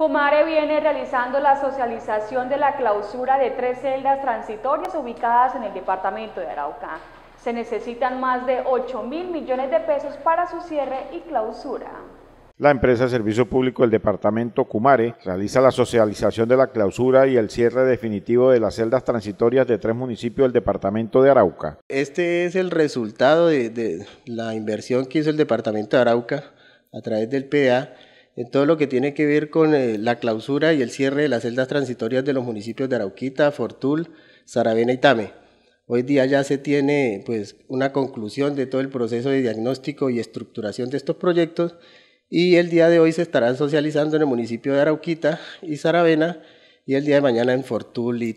CUMARE viene realizando la socialización de la clausura de tres celdas transitorias ubicadas en el departamento de Arauca. Se necesitan más de 8 mil millones de pesos para su cierre y clausura. La empresa de servicio público del departamento Cumare realiza la socialización de la clausura y el cierre definitivo de las celdas transitorias de tres municipios del departamento de Arauca. Este es el resultado de, de la inversión que hizo el departamento de Arauca a través del PDA en todo lo que tiene que ver con eh, la clausura y el cierre de las celdas transitorias de los municipios de Arauquita, Fortul, Saravena y Tame. Hoy día ya se tiene pues, una conclusión de todo el proceso de diagnóstico y estructuración de estos proyectos y el día de hoy se estarán socializando en el municipio de Arauquita y Saravena y el día de mañana en Fortul y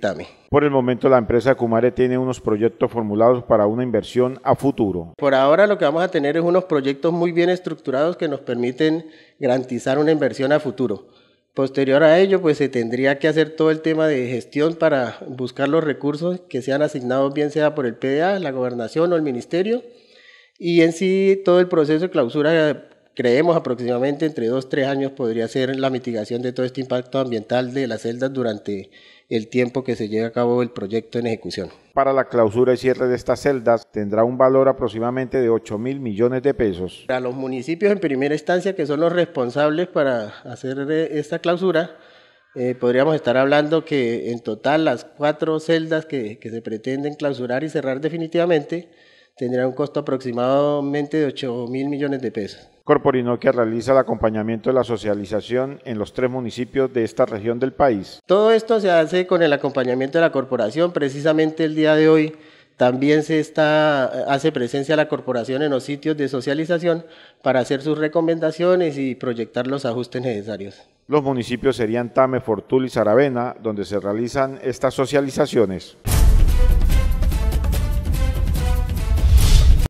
Por el momento la empresa Cumare tiene unos proyectos formulados para una inversión a futuro. Por ahora lo que vamos a tener es unos proyectos muy bien estructurados que nos permiten garantizar una inversión a futuro. Posterior a ello, pues se tendría que hacer todo el tema de gestión para buscar los recursos que sean asignados bien sea por el PDA, la gobernación o el ministerio. Y en sí todo el proceso de clausura Creemos aproximadamente entre dos, tres años podría ser la mitigación de todo este impacto ambiental de las celdas durante el tiempo que se lleve a cabo el proyecto en ejecución. Para la clausura y cierre de estas celdas tendrá un valor aproximadamente de 8 mil millones de pesos. Para los municipios en primera instancia que son los responsables para hacer eh, esta clausura, eh, podríamos estar hablando que en total las cuatro celdas que se pretenden clausurar y cerrar definitivamente tendrá un costo aproximadamente de 8 mil millones de pesos. Corporinoquia realiza el acompañamiento de la socialización en los tres municipios de esta región del país. Todo esto se hace con el acompañamiento de la corporación. Precisamente el día de hoy también se está, hace presencia la corporación en los sitios de socialización para hacer sus recomendaciones y proyectar los ajustes necesarios. Los municipios serían Tame, Fortul y Saravena, donde se realizan estas socializaciones.